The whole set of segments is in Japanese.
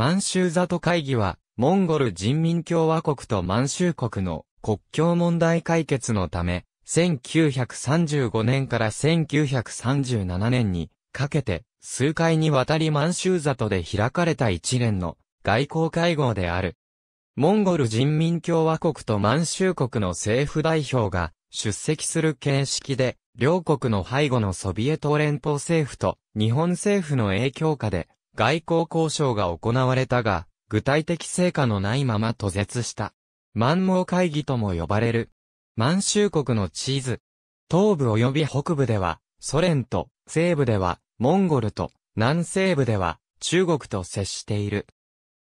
満州里会議は、モンゴル人民共和国と満州国の国境問題解決のため、1935年から1937年にかけて数回にわたり満州里で開かれた一連の外交会合である。モンゴル人民共和国と満州国の政府代表が出席する形式で、両国の背後のソビエト連邦政府と日本政府の影響下で外交交渉が行われたが、具体的成果のないまま途絶した。満蒙会議とも呼ばれる。満州国の地図。東部及び北部では、ソ連と、西部では、モンゴルと、南西部では、中国と接している。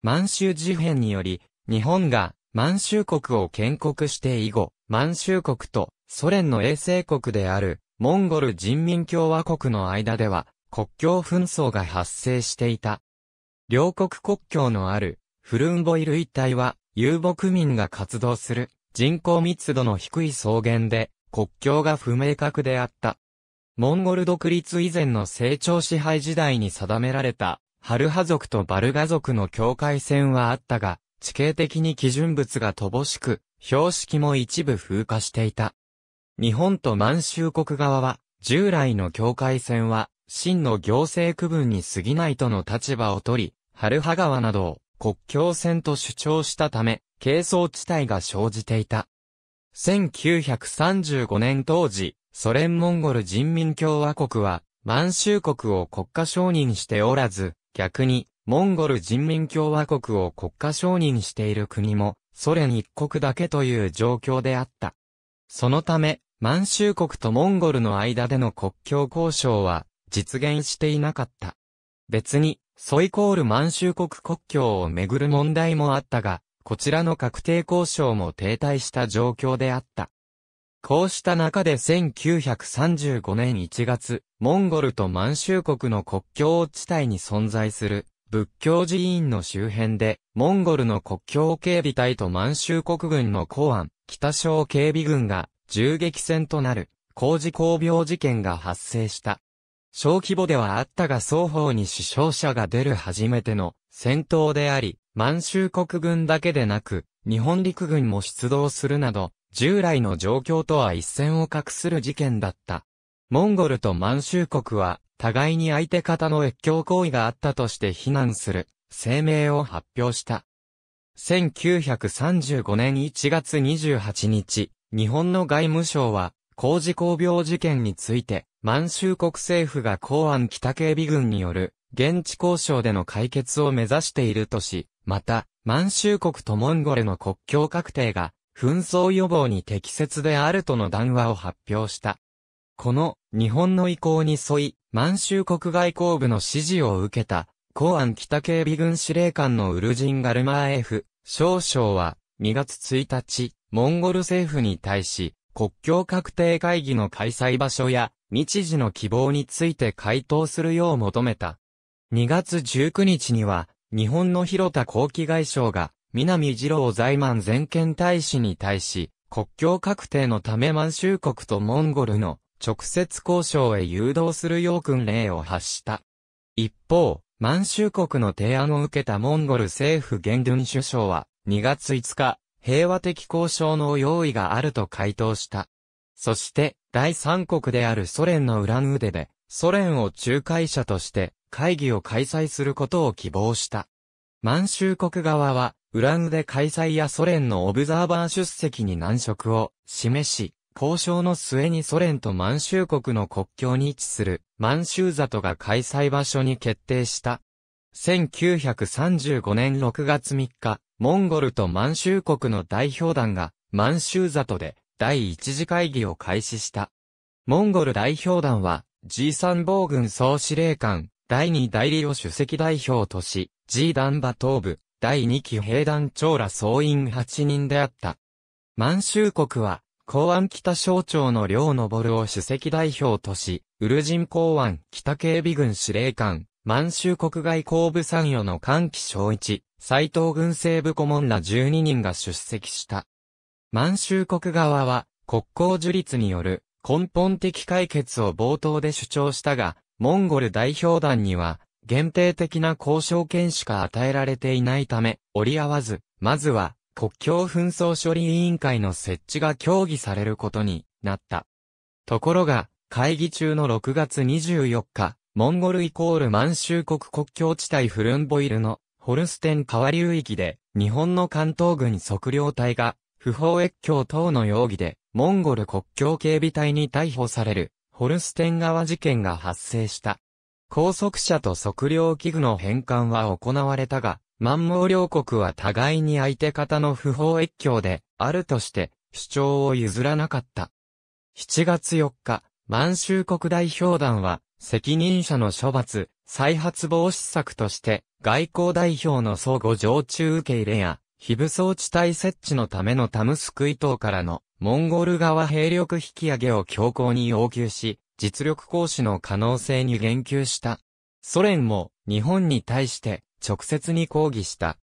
満州事変により、日本が満州国を建国して以後、満州国とソ連の衛星国であるモンゴル人民共和国の間では国境紛争が発生していた。両国国境のあるフルンボイル一帯は遊牧民が活動する人口密度の低い草原で国境が不明確であった。モンゴル独立以前の成長支配時代に定められたハルハ族とバルガ族の境界線はあったが、地形的に基準物が乏しく、標識も一部風化していた。日本と満州国側は、従来の境界線は、真の行政区分に過ぎないとの立場を取り、春葉川などを国境線と主張したため、軽装地帯が生じていた。1935年当時、ソ連モンゴル人民共和国は、満州国を国家承認しておらず、逆に、モンゴル人民共和国を国家承認している国も、ソ連一国だけという状況であった。そのため、満州国とモンゴルの間での国境交渉は、実現していなかった。別に、ソイコール満州国国境をめぐる問題もあったが、こちらの確定交渉も停滞した状況であった。こうした中で1935年1月、モンゴルと満州国の国境地帯に存在する仏教寺院の周辺で、モンゴルの国境警備隊と満州国軍の公安、北省警備軍が銃撃戦となる工事工病事件が発生した。小規模ではあったが双方に死傷者が出る初めての戦闘であり、満州国軍だけでなく、日本陸軍も出動するなど、従来の状況とは一線を画する事件だった。モンゴルと満州国は、互いに相手方の越境行為があったとして非難する声明を発表した。1935年1月28日、日本の外務省は、工事工病事件について、満州国政府が公安北警備軍による現地交渉での解決を目指しているとし、また、満州国とモンゴルの国境確定が紛争予防に適切であるとの談話を発表した。この日本の意向に沿い、満州国外交部の指示を受けた、公安北警備軍司令官のウルジン・ガルマーエフ少将は2月1日、モンゴル政府に対し、国境確定会議の開催場所や、日時の希望について回答するよう求めた。2月19日には、日本の広田後期外相が、南二郎財満全権大使に対し、国境確定のため満州国とモンゴルの直接交渉へ誘導するよう訓令を発した。一方、満州国の提案を受けたモンゴル政府元軍首相は、2月5日、平和的交渉の用意があると回答した。そして、第三国であるソ連のウランで、ソ連を仲介者として会議を開催することを希望した。満州国側は、ウラン開催やソ連のオブザーバー出席に難色を示し、交渉の末にソ連と満州国の国境に位置する満州里が開催場所に決定した。1935年6月3日、モンゴルと満州国の代表団が、満州里で第一次会議を開始した。モンゴル代表団は、G3 防軍総司令官、第2代理を主席代表とし、G 団馬東部、第2期兵団長ら総員8人であった。満州国は、公安北省庁の両るを主席代表とし、ウルジン公安北警備軍司令官、満州国外交部参与の関期昭一、斎藤軍政部顧問ら12人が出席した。満州国側は、国交樹立による根本的解決を冒頭で主張したが、モンゴル代表団には、限定的な交渉権しか与えられていないため、折り合わず、まずは、国境紛争処理委員会の設置が協議されることになった。ところが、会議中の6月24日、モンゴルイコール満州国国境地帯フルンボイルのホルステン川流域で日本の関東軍測量隊が不法越境等の容疑でモンゴル国境警備隊に逮捕されるホルステン川事件が発生した。拘束者と測量器具の返還は行われたが、満蒙両国は互いに相手方の不法越境であるとして主張を譲らなかった。7月4日、満州国代表団は責任者の処罰、再発防止策として、外交代表の相互常駐受け入れや、非武装地帯設置のためのタムスクイ島からのモンゴル側兵力引き上げを強硬に要求し、実力行使の可能性に言及した。ソ連も日本に対して直接に抗議した。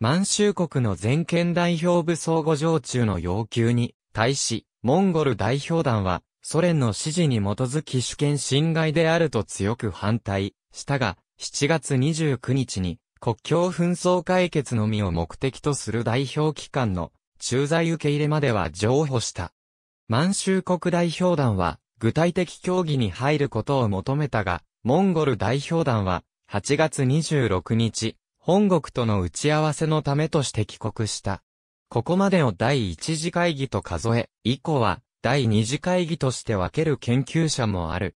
満州国の全権代表部相互常駐の要求に対し、モンゴル代表団はソ連の指示に基づき主権侵害であると強く反対したが、7月29日に国境紛争解決のみを目的とする代表機関の駐在受け入れまでは譲歩した。満州国代表団は具体的協議に入ることを求めたが、モンゴル代表団は8月26日、本国との打ち合わせのためとして帰国した。ここまでを第一次会議と数え、以降は第二次会議として分ける研究者もある。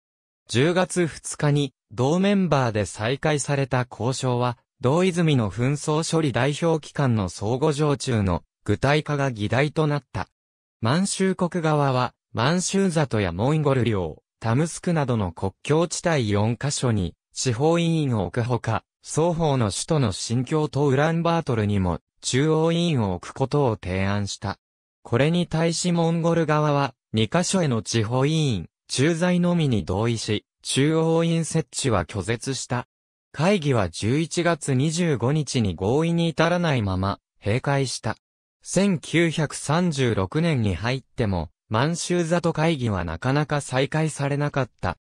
10月2日に同メンバーで再開された交渉は、同泉の紛争処理代表機関の相互常駐の具体化が議題となった。満州国側は、満州里やモンゴル領、タムスクなどの国境地帯4カ所に、地方委員を置くほか、双方の首都の新疆とウランバートルにも、中央委員を置くことを提案した。これに対しモンゴル側は、2カ所への地方委員、駐在のみに同意し、中央委員設置は拒絶した。会議は11月25日に合意に至らないまま、閉会した。1936年に入っても、満州座と会議はなかなか再開されなかった。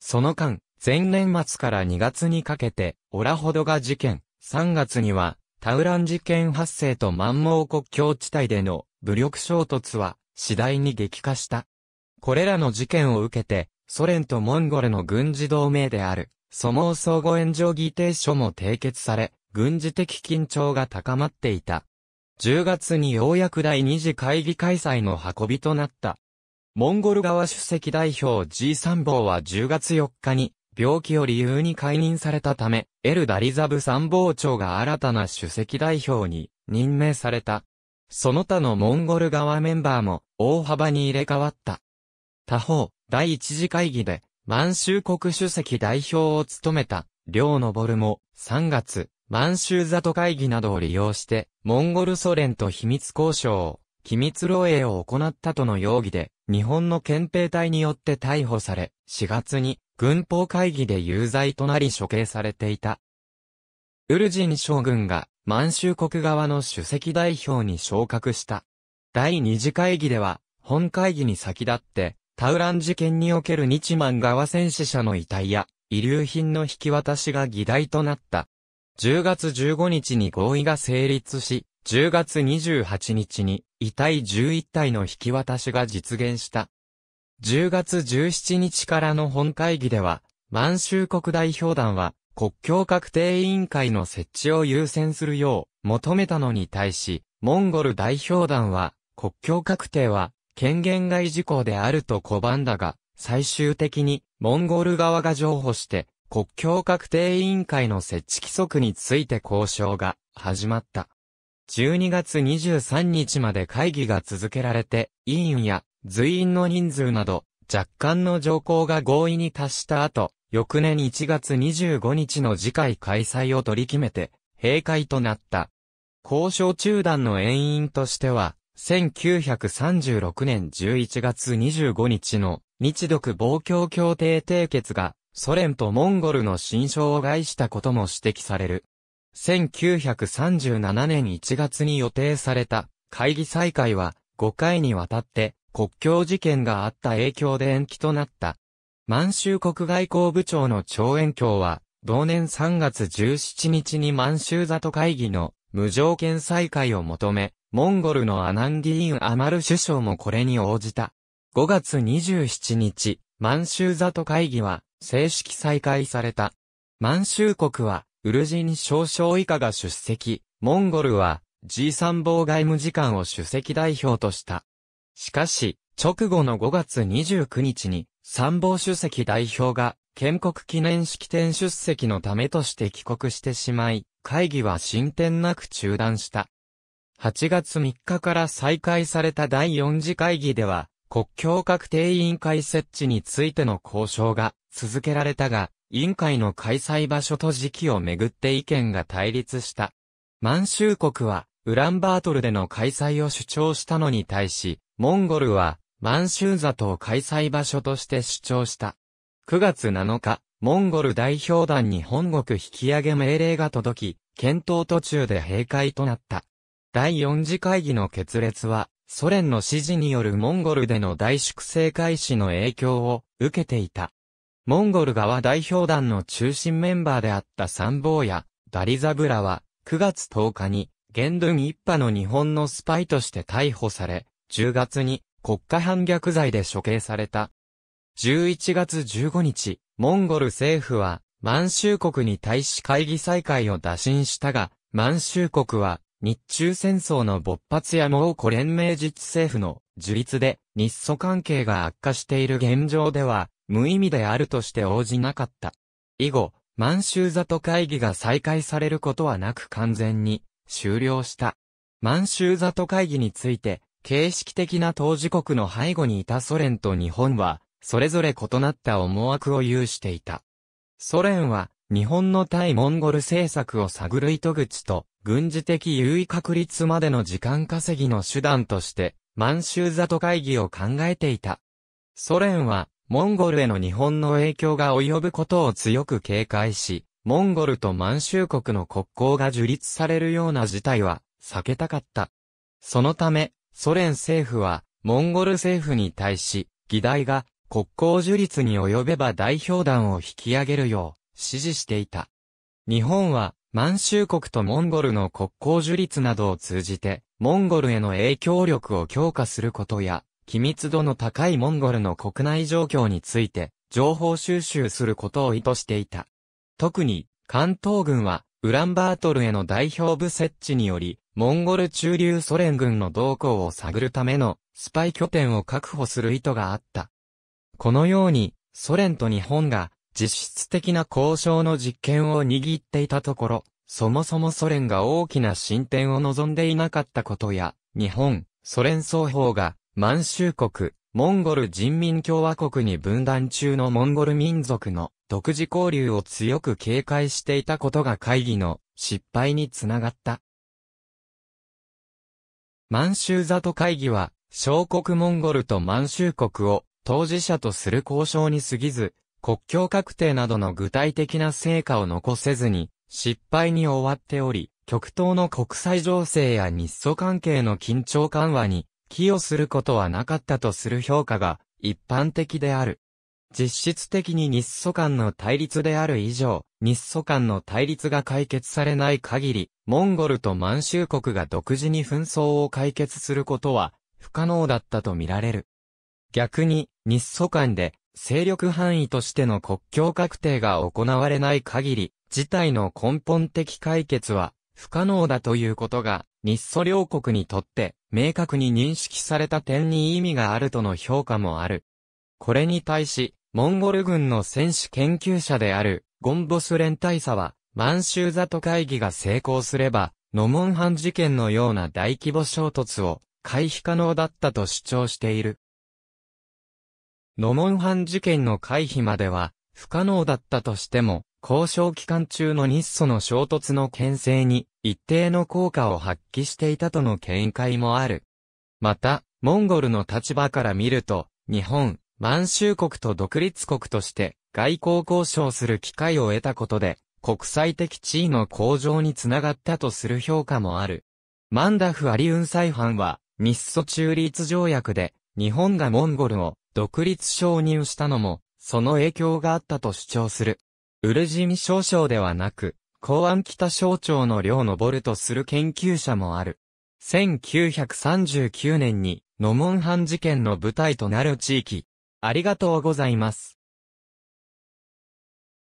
その間、前年末から2月にかけて、オラホドガ事件、3月には、ウラン事件発生と満蒙国境地帯での武力衝突は次第に激化した。これらの事件を受けて、ソ連とモンゴルの軍事同盟である、ソモー相互援助議定書も締結され、軍事的緊張が高まっていた。10月にようやく第二次会議開催の運びとなった。モンゴル側主席代表 G 参謀は10月4日に病気を理由に解任されたため、エルダリザブ参謀長が新たな主席代表に任命された。その他のモンゴル側メンバーも大幅に入れ替わった。他方、第一次会議で満州国主席代表を務めた、両のボルも3月、満州里会議などを利用して、モンゴルソ連と秘密交渉、を、機密漏洩を行ったとの容疑で、日本の憲兵隊によって逮捕され、4月に軍法会議で有罪となり処刑されていた。ウルジン将軍が満州国側の主席代表に昇格した。第二次会議では、本会議に先立って、タウラン事件における日満側戦死者の遺体や、遺留品の引き渡しが議題となった。10月15日に合意が成立し、10月28日に遺体11体の引き渡しが実現した。10月17日からの本会議では、満州国代表団は、国境確定委員会の設置を優先するよう求めたのに対し、モンゴル代表団は、国境確定は、権限外事項であると拒んだが、最終的に、モンゴル側が譲歩して、国境確定委員会の設置規則について交渉が始まった。12月23日まで会議が続けられて、委員や随員の人数など、若干の条項が合意に達した後、翌年1月25日の次回開催を取り決めて、閉会となった。交渉中断の延因としては、1936年11月25日の日独防共協定締結がソ連とモンゴルの心象を害したことも指摘される。1937年1月に予定された会議再開は5回にわたって国境事件があった影響で延期となった。満州国外交部長の長遠教は、同年3月17日に満州里会議の無条件再開を求め、モンゴルのアナンディーン・アマル首相もこれに応じた。5月27日、満州里会議は正式再開された。満州国は、ウルジン少将以下が出席、モンゴルは、g 参謀外務次官を主席代表とした。しかし、直後の5月29日に、参謀主席代表が、建国記念式典出席のためとして帰国してしまい、会議は進展なく中断した。8月3日から再開された第4次会議では、国境確定委員会設置についての交渉が続けられたが、委員会の開催場所と時期をめぐって意見が対立した。満州国は、ウランバートルでの開催を主張したのに対し、モンゴルは、満州座と開催場所として主張した。9月7日、モンゴル代表団に本国引き上げ命令が届き、検討途中で閉会となった。第4次会議の決裂は、ソ連の指示によるモンゴルでの大粛清開始の影響を受けていた。モンゴル側代表団の中心メンバーであった参謀やダリザブラは9月10日に元軍一派の日本のスパイとして逮捕され、10月に国家反逆罪で処刑された。11月15日、モンゴル政府は満州国に対し会議再開を打診したが、満州国は日中戦争の勃発や蒙古連盟自治政府の樹立で日ソ関係が悪化している現状では無意味であるとして応じなかった。以後、満州座と会議が再開されることはなく完全に終了した。満州座と会議について形式的な当事国の背後にいたソ連と日本は、それぞれ異なった思惑を有していた。ソ連は、日本の対モンゴル政策を探る糸口と、軍事的優位確立までの時間稼ぎの手段として、満州里会議を考えていた。ソ連は、モンゴルへの日本の影響が及ぶことを強く警戒し、モンゴルと満州国の国交が樹立されるような事態は避けたかった。そのため、ソ連政府は、モンゴル政府に対し、議題が国交樹立に及べば代表団を引き上げるよう指示していた。日本は満州国とモンゴルの国交樹立などを通じて、モンゴルへの影響力を強化することや、機密度の高いモンゴルの国内状況について、情報収集することを意図していた。特に、関東軍は、ウランバートルへの代表部設置により、モンゴル駐留ソ連軍の動向を探るためのスパイ拠点を確保する意図があった。このように、ソ連と日本が実質的な交渉の実権を握っていたところ、そもそもソ連が大きな進展を望んでいなかったことや、日本、ソ連双方が満州国、モンゴル人民共和国に分断中のモンゴル民族の独自交流を強く警戒していたことが会議の失敗につながった。満州里会議は、小国モンゴルと満州国を当事者とする交渉に過ぎず、国境確定などの具体的な成果を残せずに、失敗に終わっており、極東の国際情勢や日ソ関係の緊張緩和に寄与することはなかったとする評価が一般的である。実質的に日ソ間の対立である以上、日ソ間の対立が解決されない限り、モンゴルと満州国が独自に紛争を解決することは不可能だったとみられる。逆に、日ソ間で勢力範囲としての国境確定が行われない限り、事態の根本的解決は不可能だということが、日ソ両国にとって明確に認識された点に意味があるとの評価もある。これに対し、モンゴル軍の戦士研究者である、ゴンボス連大佐は、満州里会議が成功すれば、ノモンハン事件のような大規模衝突を回避可能だったと主張している。ノモンハン事件の回避までは不可能だったとしても、交渉期間中の日ソの衝突の牽制に一定の効果を発揮していたとの見解もある。また、モンゴルの立場から見ると、日本、満州国と独立国として外交交渉する機会を得たことで、国際的地位の向上につながったとする評価もある。マンダフ・アリウンサイァンは、日ソ中立条約で、日本がモンゴルを独立承認したのも、その影響があったと主張する。ウルジミ少将ではなく、公安北省庁の領のボルとする研究者もある。1939年に、ノモンハン事件の舞台となる地域、ありがとうございます。